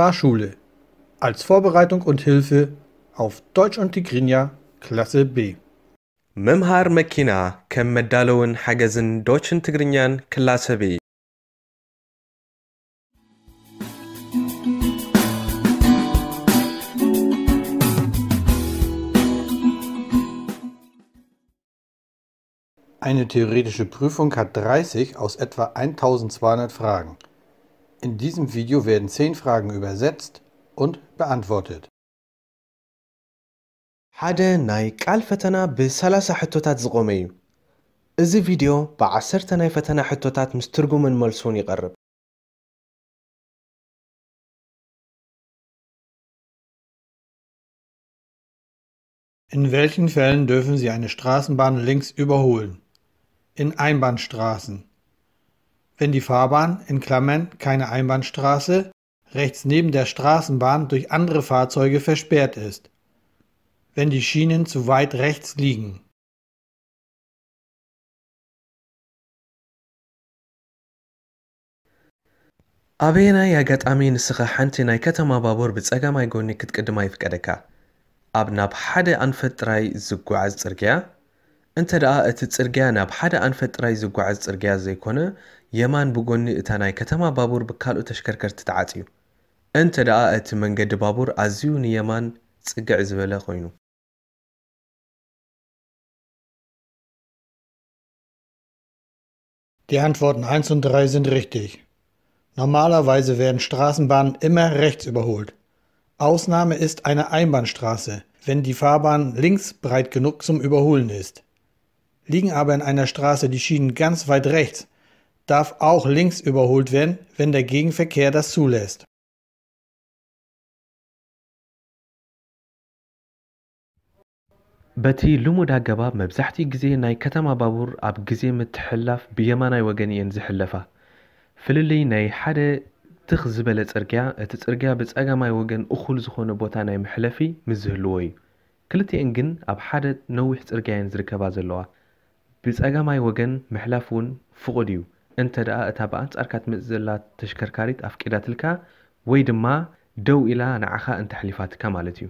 Fahrschule als Vorbereitung und Hilfe auf Deutsch und Tigrinya Klasse B. ምምሃር መኪና ከም መዳለውን Deutsch und ትግርኛን Klasse B. Eine theoretische Prüfung hat 30 aus etwa 1200 Fragen. In diesem Video werden 10 Fragen übersetzt und beantwortet. ሓደ ናይ ቃል ፈተና ብ30 ሕቶታት ዝቖመ እዩ እዚ ቪድዮ ብ10 ናይ ፈተና ሕቶታት ምስ ትርጉምን መልሱን ይቐርብ In welchen Fällen dürfen Sie eine Straßenbahn links überholen? In Einbahnstraßen wenn die Fahrbahn in Klammern (keine Einbahnstraße) rechts neben der Straßenbahn durch andere Fahrzeuge versperrt ist, wenn die Schienen zu weit rechts liegen ኣበየና ኣጋጣሚ ንስኻ ሓንቲ ናይ ከተማ ባቡር ብጸጋማይ ጎኒ ክትቅድማ ይፍቀደካ ኣብ ናብ ሓደ ኣንፈት ጥራይ ዝጓዓዝ ጽርግያ እንተ ደኣ እቲ ፅርግያ ናብ ሓደ ኣንፈት ጥራይ ዝጓዓዝ ፅርግያ ዘይኮነ የማን ብጎኒ እታ ናይ ከተማ ባቡር ብካልኦት ተሽከርከርቲ ተዓፅዩ እንተ ደኣ እቲ መንገዲ ባቡር ኣዝዩ ንየማን ጽግዕ ዝበለ ኮይኑ Die Antworten 1 und 3 sind richtig. Normalerweise werden Straßenbahnen immer rechts überholt. Ausnahme ist eine Einbahnstraße, wenn die Fahrbahn links breit genug zum Überholen ist. Liegen aber in einer Straße die Schienen ganz weit rechts, darf auch links überholt werden, wenn der Gegenverkehr das zulässt. በቲ ልሙድ ኣገባብ መብዛሕትኡ ግዜ ናይ ከተማ ባቡር ኣብ ግዜ ምትሕላፍ ብየማናይ ወገን እየን ዝሕለፋ ፍልልይ ናይ ሓደ ትኽ ዝበለ ፅርግያ እቲ ፅርግያ ብፀጋማይ ወገን እኹል ዝኾነ ቦታ ናይ ምሕለፊ ምዝህልዎ እዩ ክልቲአን ግን ኣብ ሓደ ነዊሕ ፅርግያ እየን ዝርከባ ዘለዋ ብፀገማይ ወገን ምሕላፍ እውን ፍቑድ እዩ እንተ ደኣ እታ ብኣንፃርካ ትምፅእ ዘላ ተሽከርካሪት ኣፍቂዳትልካ ወይ ድማ ደው ኢላ ንዓኻ እንተሕሊፋትካ ማለት እዩ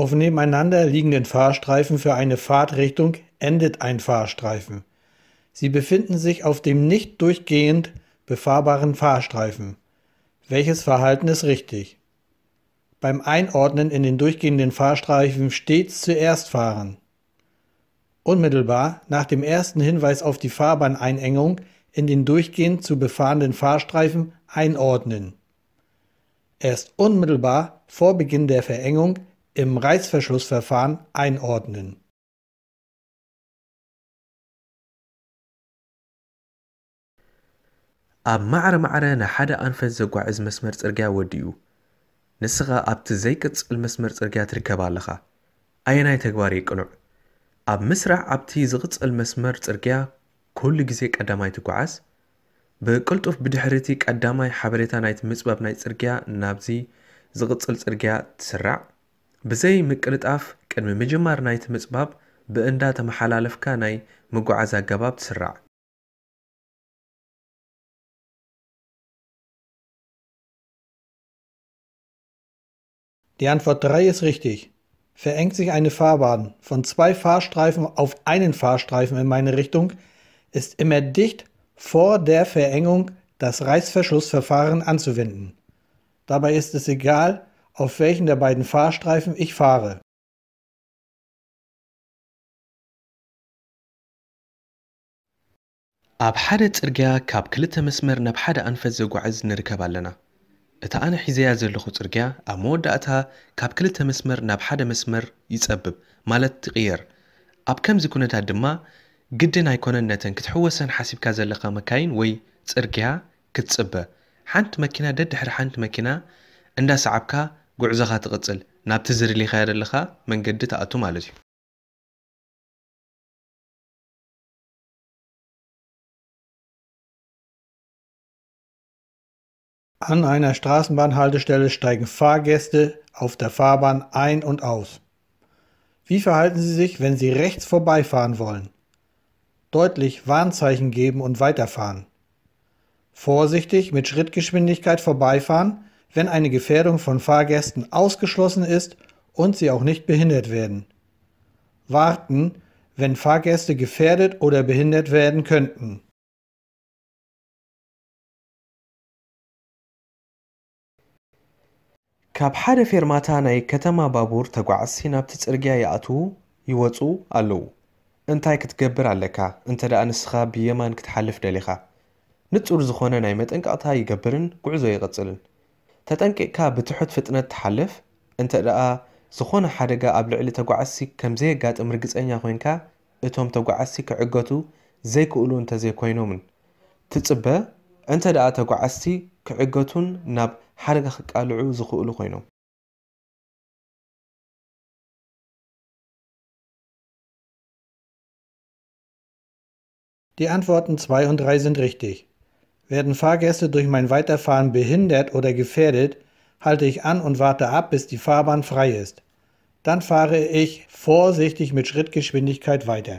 Auf nebeneinander liegenden Fahrstreifen für eine Fahrtrichtung endet ein Fahrstreifen. Sie befinden sich auf dem nicht durchgehend befahrbaren Fahrstreifen. Welches Verhalten ist richtig? Beim Einordnen in den durchgehenden Fahrstreifen stets zuerst fahren. Unmittelbar nach dem ersten Hinweis auf die Fahrbahneinengung in den durchgehend zu befahrenden Fahrstreifen einordnen. Erst unmittelbar vor Beginn der Verengung im Reißverschlussverfahren einordnen. ኣብ ማዕረ ማዕረ ንሓደ ኣንፈት ዘጓዕዝ መስመር ጽርግያ ወዲኡ ንስኻ ኣብቲ ዘይቅጽል መስመር ጽርግያ ትርከብ ኣለኻ ኣየናይ ተግባር ይቅኑዕ ኣብ ምስራሕ ኣብቲ ዝቕጽል መስመር ጽርግያ ኩሉ ግዜ ቀዳማይ ትጓዓዝ ብቅልጡፍ ብድሕርቲ ቀዳማይ ሓበሬታ ናይቲ ምጽበብ ናይ ጽርግያ ናብዚ ዝቕጽል ጽርግያ ትስራዕ ብዘይ ምቅልጣፍ ቅድሚ ምጅማር ናይቲ ምጽባብ ብእንዳ ተመሓላለፍካ ናይ ምጓዓዝ ኣገባብ ትስራዕ Die Antwort 3 ist richtig. Verengt sich eine Fahrbahn von zwei Fahrstreifen auf einen Fahrstreifen in meine Richtung, ist immer dicht vor der Verengung das Reißverschlussverfahren anzuwenden. Dabei ist es egal, auf welchen der beiden Fahrstreifen ich fahre. ኣብ ሓደ ጽርግያ ካብ ክልተ መስመር ናብ ሓደ ኣንፈት ዘጓዓዝ ንርከብ ኣለና እቲ ኣነ ሒዘያ ዘለኹ ፅርግያ ኣብ መወዳእታ ካብ ክልተ መስመር ናብ ሓደ መስመር ይፀብብ ማለት ትቕየር ኣብ ከምዚ ኩነታት ድማ ግድን ኣይኮነን ነተን ክትሕወሰን ሓሲብካ ዘለካ መካይን ወይ ፅርግያ ክትፅበ ሓንቲ መኪና ደድሕሪ ሓንቲ መኪና እንዳሰዓብካ ጉዕዞኻ ትቕፅል ናብቲ ዝድልኻዮ ዘለኻ መንገዲ ተኣቱ ማለት እዩ An einer Straßenbahnhaltestelle steigen Fahrgäste auf der Fahrbahn ein und aus. Wie verhalten Sie sich, wenn Sie rechts vorbeifahren wollen? Deutlich Warnzeichen geben und weiterfahren. Vorsichtig mit Schrittgeschwindigkeit vorbeifahren, wenn eine Gefährdung von Fahrgästen ausgeschlossen ist und sie auch nicht behindert werden. Warten, wenn Fahrgäste gefährdet oder behindert werden könnten. ካብ ሓደ ፌርማታ ናይ ከተማ ባቡር ተጓዓዝቲ ናብቲ ፅርግያ ይኣትዉ ይወፁ ኣለዉ እንታይ ክትገብር ኣለካ እንተ ደኣ ንስኻ ብየማን ክትሓልፍ ደሊኻ ንፁር ዝኾነ ናይ መጠንቀቕታ ይገብርን ጉዕዞ ይቕጽልን ተጠንቂቕካ ብትሑት ፍጥነት ትሓልፍ እንተ ደኣ ዝኾነ ሓደጋ ኣብ ልዕሊ ተጓዓዝቲ ከምዘየጋጥም ርግፀኛ ኮንካ እቶም ተጓዓዝቲ ክዕገቱ ዘይክእሉ እንተዘይኮይኖምን ትፅበ ትጽበ እንተ ደኣ ተጓዓዝቲ ክዕገቱን ናብ ሓደጋ ክቃልዑ ዝኽእሉ ኮይኖም Die Antworten 2 und 3 sind richtig. Werden Fahrgäste durch mein Weiterfahren behindert oder gefährdet, halte ich an und warte ab, bis die Fahrbahn frei ist. Dann fahre ich vorsichtig mit Schrittgeschwindigkeit weiter.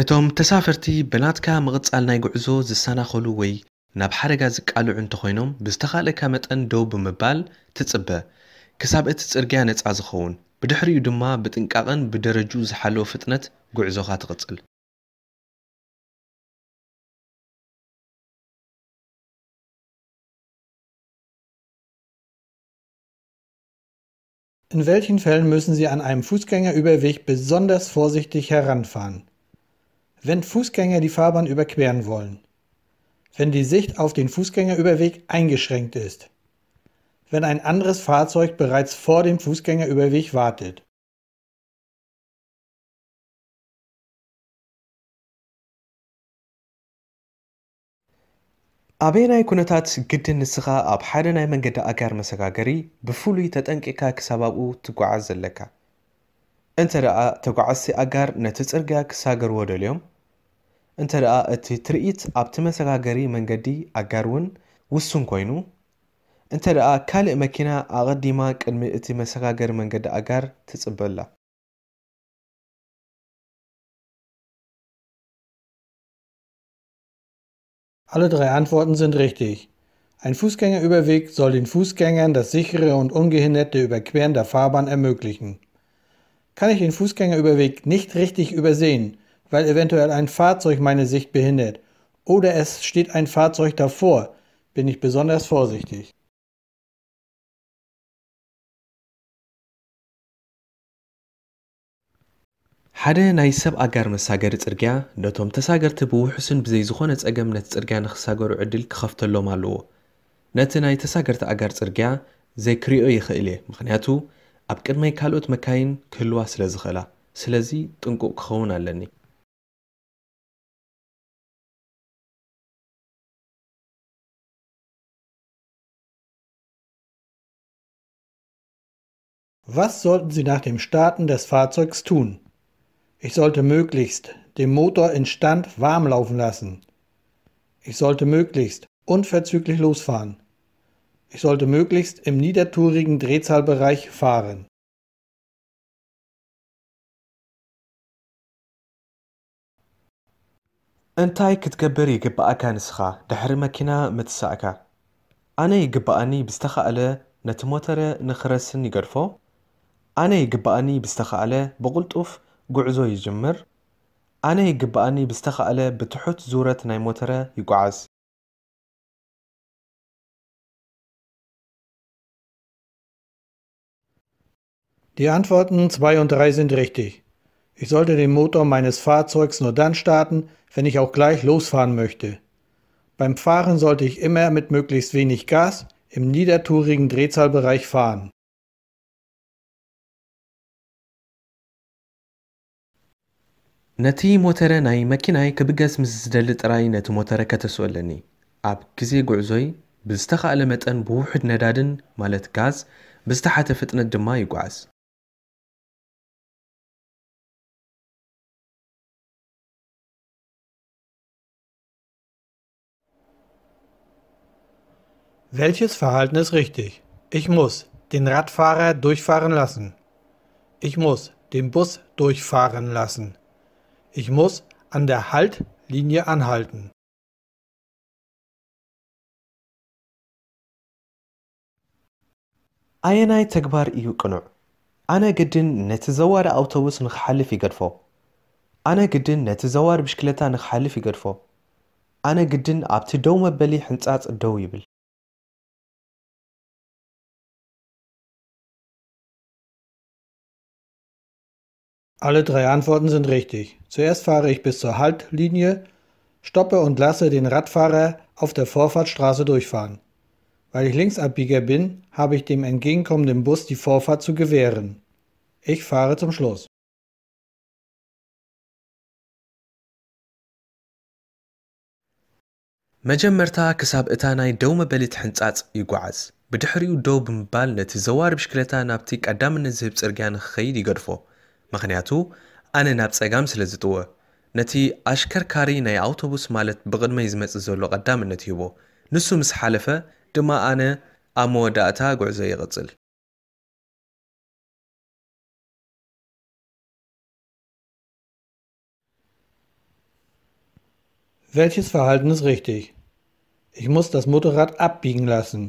እቶም ተሳፈርቲ ብናትካ ምቕጻል ናይ ጉዕዞ ዝሰናኸሉ ወይ ናብ ሓደጋ ዝቃልዑ እንተኾይኖም ብዝተኻልእካ መጠን ደው ብምባል ትጽበ ክሳብ እቲ ጽርግያ ነፃ ዝኸውን ብድሕሪኡ ድማ ብጥንቃቐን ብደረጅኡ ዝሓለወ ፍጥነት ጉዕዞኻ ትቕጽል In welchen Fällen müssen Sie an einem Fußgängerüberweg besonders vorsichtig heranfahren? wenn Fußgänger die Fahrbahn überqueren wollen, wenn die Sicht auf den Fußgängerüberweg eingeschränkt ist, wenn ein anderes Fahrzeug bereits vor dem Fußgängerüberweg wartet. ኣበየናይ ኩነታት ግድን ንስኻ ኣብ ሓደ ናይ መንገዲ ኣጋር መሰጋገሪ ብፍሉይ ተጠንቂካ ክሳብ ኣብኡ ትጓዓዝ ዘለካ እንተ ደኣ ተጓዓዝቲ ኣጋር ነቲ ፅርግያ ክሳገርዎ ደልዮም እንተ ደኣ እቲ ትርኢት ኣብቲ መሰጋገሪ መንገዲ ኣጋር እውን ውሱን ኮይኑ እንተ ደኣ ካልእ መኪና ኣቐዲማ ቅድሚ እቲ መሰጋገሪ መንገዲ ኣጋር ትፅበላ Alle drei Antworten sind richtig. Ein Fußgängerüberweg soll den Fußgängern das sichere und ungehinderte Überqueren der Fahrbahn ermöglichen kann ich den Fußgängerüberweg nicht richtig übersehen, weil eventuell ein Fahrzeug meine Sicht behindert oder es steht ein Fahrzeug davor, bin ich besonders vorsichtig. ሓደ ናይ ሰብ ኣጋር መሳገሪ ፅርግያ ነቶም ተሳገርቲ ብውሕስን ብዘይዝኾነ ፀገም ነቲ ፅርግያ ንክሳገሩ ዕድል ክኸፍተሎም ኣለዎ ነቲ ናይ ተሳገርቲ ኣጋር ፅርግያ ዘይክርዮ ይኽእል እየ ምክንያቱ ኣብ ቅድመይ ካልኦት መካይን ክህልዋ ስለ ዝኽእላ ስለዚ ጥንቁቕ ክኸውን ኣለኒ Was sollten Sie nach dem Starten des Fahrzeugs tun? Ich sollte möglichst den Motor in Stand warm laufen lassen. Ich sollte möglichst unverzüglich losfahren. Ich sollte möglichst im niedertourigen Drehzahlbereich fahren. እንታይ ክትገብር ይግባኣካ ንስኻ ድሕሪ መኪና ምትሳእካ ኣነ ይግባኣኒ ብዝተኸኣለ ነቲ ሞተረ ንኽረስን ይገድፎ ኣነ ይግባኣኒ ብዝተኸኣለ ብቕልጡፍ ጉዕዞ ይጅምር ኣነ ይግባኣኒ ብዝተኸኣለ ብትሑት ዙረት ናይ ሞተረ ይጓዓዝ Die Antworten 2 und 3 sind richtig. Ich sollte den Motor meines Fahrzeugs nur dann starten, wenn ich auch gleich losfahren möchte. Beim Fahren sollte ich immer mit möglichst wenig Gas im niedertourigen Drehzahlbereich fahren. ነቲ ሞተረ ናይ መኪናይ ክብገስ ምስ ዝደሊ ጥራይ ነቲ ሞተረ ከተስወለኒ ኣብ ግዜ ጉዕዞይ ብዝተኻእለ መጠን ብውሑድ ነዳድን ማለት ጋዝ ብዝተሓተ ፍጥነት ድማ ይጓዓዝ Welches Verhalten ist richtig? Ich muss den Radfahrer durchfahren lassen. Ich muss den Bus durchfahren lassen. Ich muss an der Haltlinie anhalten. ኣየናይ ተግባር እዩ ቅኑዕ ኣነ ግድን ነቲ ዘዋሪ ኣውቶቡስ ንክሓልፍ ይገድፎ ኣነ ግድን ነቲ ዘዋሪ ብሽክለታ ንክሓልፍ ይገድፎ ኣነ ግድን ኣብቲ ደው መበሊ ሕንፃፅ ደው Alle drei Antworten sind richtig. Zuerst fahre ich bis zur Haltlinie, stoppe und lasse den Radfahrer auf der Vorfahrtsstraße durchfahren. Weil ich Linksabbieger bin, habe ich dem entgegenkommenden Bus die Vorfahrt zu gewähren. Ich fahre zum Schluss. መጀመርታ ክሳብ እታ ናይ ደው መበሊት ሕንጻጽ ይጓዓዝ ብድሕሪኡ ደው ብምባል ነቲ ዘዋሪ ብሽክለታ ናብቲ ቀዳምነት ዝህብ ጽርግያ ንክኸይድ ይገድፎ ምክንያቱ ኣነ ናብ ጸጋም ስለ ዝጥወ ነቲ ኣሽከርካሪ ናይ ኣውቶቡስ ማለት ብቕድመይ ዝመጽእ ዘሎ ቀዳምነት ይህቦ ንሱ ምስ ሓለፈ ድማ ኣነ ኣብ መወዳእታ ጉዕዞ ይቕጽል Welches Verhalten ist richtig? Ich muss das Motorrad abbiegen lassen.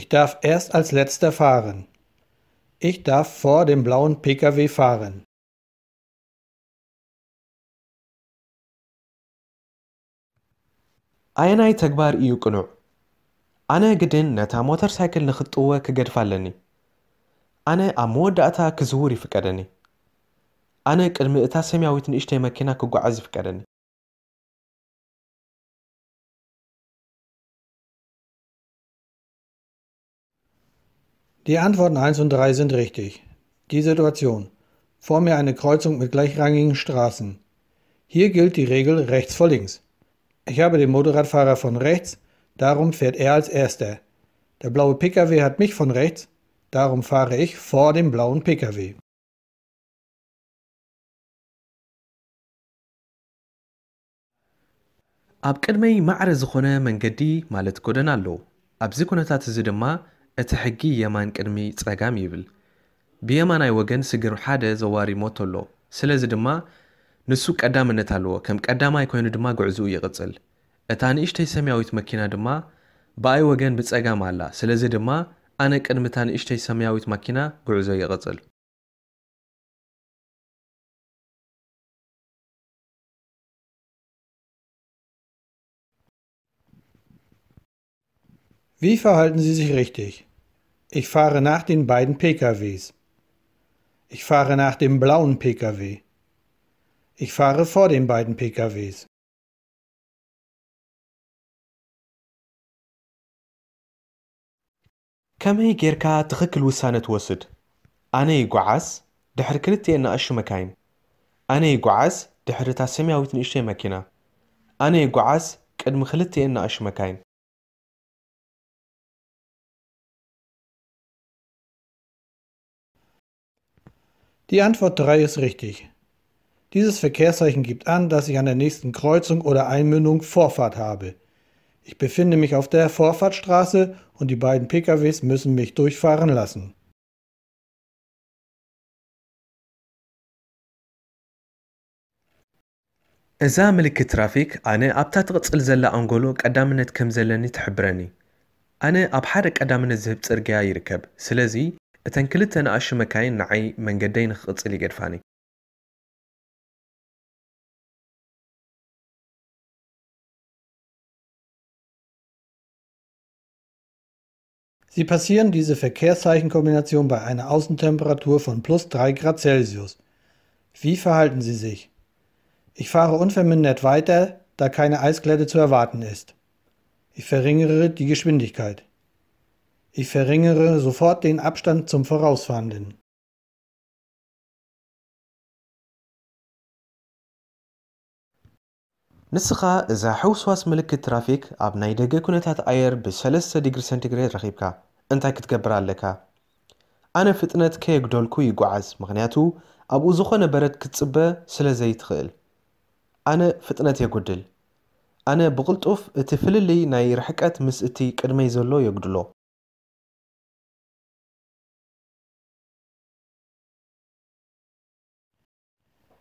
Ich darf erst als letzter fahren. Ich darf vor dem blauen Pkw fahren. ኣየናይ ተግባር እዩ ቅኑዕ ኣነ ግድን ነታ ሞተር ሳይክል ንኽጥወ ክገድፋ ኣለኒ ኣነ ኣብ መወዳእታ ክዝውር ይፍቀደኒ ኣነ ቅድሚ እታ ሰማያዊት ንእሽተይ መኪና ክጓዓዝ ይፍቀደኒ Die Antworten 1 und 3 sind richtig. Die Situation. Vor mir eine Kreuzung mit gleichrangigen Straßen. Hier gilt die Regel rechts vor links. Ich habe den Motorradfahrer von rechts, darum fährt er als erster. Der blaue Pkw hat mich von rechts, darum fahre ich vor dem blauen Pkw. ኣብ ቅድመይ ማዕረ ዝኾነ መንገዲ ማለት ጎደና ኣለዉ ኣብዚ ኩነታት እዚ ድማ እቲ ሕጊ የማን ቅድሚ ጸጋም ይብል ብየማናይ ወገን ስግር ሓደ ዘዋሪ ሞት ኣሎ ስለዚ ድማ ንሱ ቀዳምነት ኣለዎ ከም ቀዳማይ ኮይኑ ድማ ጉዕዝኡ ይቕፅል እታ ንእሽተይ ሰማያዊት መኪና ድማ ብኣይ ወገን ብጸጋም ኣላ ስለዚ ድማ ኣነ ቅድሚ እታ ንእሽተይ ሰማያዊት መኪና ጉዕዞ ይቕፅል Wie verhalten Sie sich richtig? Ich fahre nach den beiden PKWs. Ich fahre nach dem blauen PKW. Ich fahre vor den beiden PKWs. ከመይ ጌርካ ትኽክል ውሳነ ትወስድ ኣነ ይጓዓዝ ድሕሪ ክልተ ናእሹ መካይን ኣነ ይጓዓዝ ድሕሪ እታ ሰማያዊት ንእሽተይ መኪና ኣነ ይጓዓዝ ቅድሚ ክልተ ናእሹ መካይን Die Antwort 3 ist richtig. Dieses Verkehrszeichen gibt an, dass ich an der nächsten Kreuzung oder Einmündung Vorfahrt habe. Ich befinde mich auf der Vorfahrtstraße und die beiden PKWs müssen mich durchfahren lassen. እዛ ምልክት ትራፊክ ኣነ ኣብታ ትቕፅል ዘላ ኣንጎሎ ቀዳምነት ከም ዘለኒ ትሕብረኒ ኣነ ኣብ ሓደ ቀዳምነት ዝህብ ፅርግያ ይርከብ ስለዚ እተን ክልተ ንኣሽቱ መካይን ንዓይ መንገደይ ንክቕፅል ይገድፋኒ Sie passieren diese Verkehrszeichenkombination bei einer Außentemperatur von plus 3 Grad Celsius. Wie verhalten Sie sich? Ich fahre unvermindert weiter, da keine Eisglätte zu erwarten ist. Ich verringere die Geschwindigkeit. Ich verringere sofort den Abstand zum Vorausfahrenden. ንስኻ እዛ ሕውስዋስ ምልክት ትራፊክ ኣብ ናይ ደገ ኩነታት ኣየር ብ3 ዲግሪ ሰንቲግሬድ ረኺብካ እንታይ ክትገብር ኣለካ ኣነ ፍጥነት ከየግደልኩ ይጓዓዝ ምክንያቱ ኣብኡ ዝኾነ በረት ክትፅበ ስለ ዘይትኽእል ኣነ ፍጥነት የጉድል ኣነ ብቕልጡፍ እቲ ፍልልይ ናይ ርሕቀት ምስ እቲ ቅድመይ ዘሎ የጉድሎ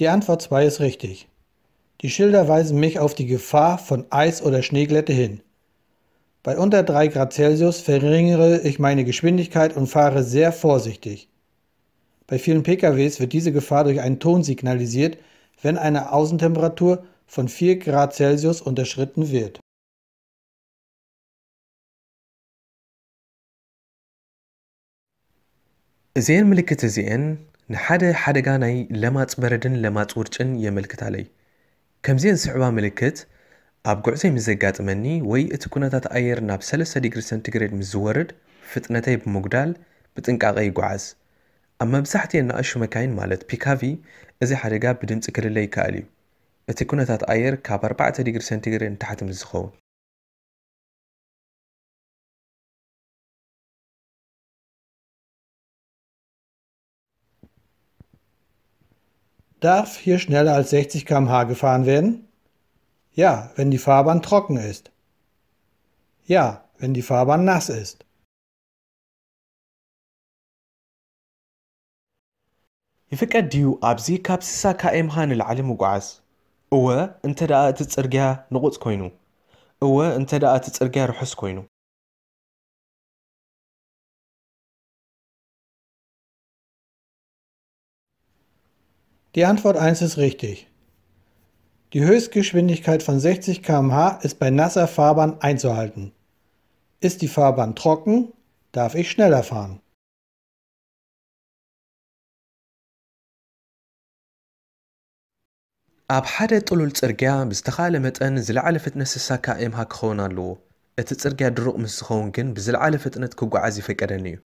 Die Antwort 2 ist richtig. Die Schilder weisen mich auf die Gefahr von Eis- oder Schneeglätte hin. Bei unter 3 Grad Celsius verringere ich meine Geschwindigkeit und fahre sehr vorsichtig. Bei vielen PKWs wird diese Gefahr durch einen Ton signalisiert, wenn eine Außentemperatur von 4 Grad Celsius unterschritten wird. زين ملي كتزين ንሓደ ሓደጋ ናይ ለማፅ በረድን ለማፅ ውርጭን የመልክት ኣለይ ከምዚአን ስዕባ ምልክት ኣብ ጉዕዘይ ምስ ዘጋጥመኒ ወይ እቲ ኩነታት ኣየር ናብ 3 ዲግሪ ሰንቲግሬድ ምስ ዝወርድ ፍጥነተይ ብምጉዳል ብጥንቃቐ ይጓዓዝ ኣብ መብዛሕትየ ናእሹ መካይን ማለት ፒካቪ እዚ ሓደጋ ብድምፂ ክልለ ይከኣል እዩ እቲ ኩነታት ኣየር ካብ 4 ዲግሪ ሰንቲግሬድ ንታሕቲ ምስ ዝኸውን Darf hier schneller als 60 km/h gefahren werden? Ja, wenn die Fahrbahn trocken ist. Ja, wenn die Fahrbahn nass ist. ይፍቀድዩ ኣብዚ ካብ 60 ካኤምሃ ንላዕሊ ምጓዓዝ እወ እንተ ደኣ እቲ ፅርግያ ንቑፅ ኮይኑ እወ እንተ ደኣ እቲ ፅርግያ ርሑስ ኮይኑ Die Antwort 1 ist richtig. Die Höchstgeschwindigkeit von 60 km/h ist bei nasser Fahrbahn einzuhalten. Ist die Fahrbahn trocken, darf ich schneller fahren. ኣብ ሓደ ጥሉል ፅርግያ ብዝተኻእለ መጠን ዝለዓለ ፍጥነት 60 ካኤምሃ ክኸውን ኣለዎ እቲ ፅርግያ ድሩቕ ምስ ዝኸውን ግን ብዝለዓለ ፍጥነት ክጓዓዝ ይፈቀደኒ እዩ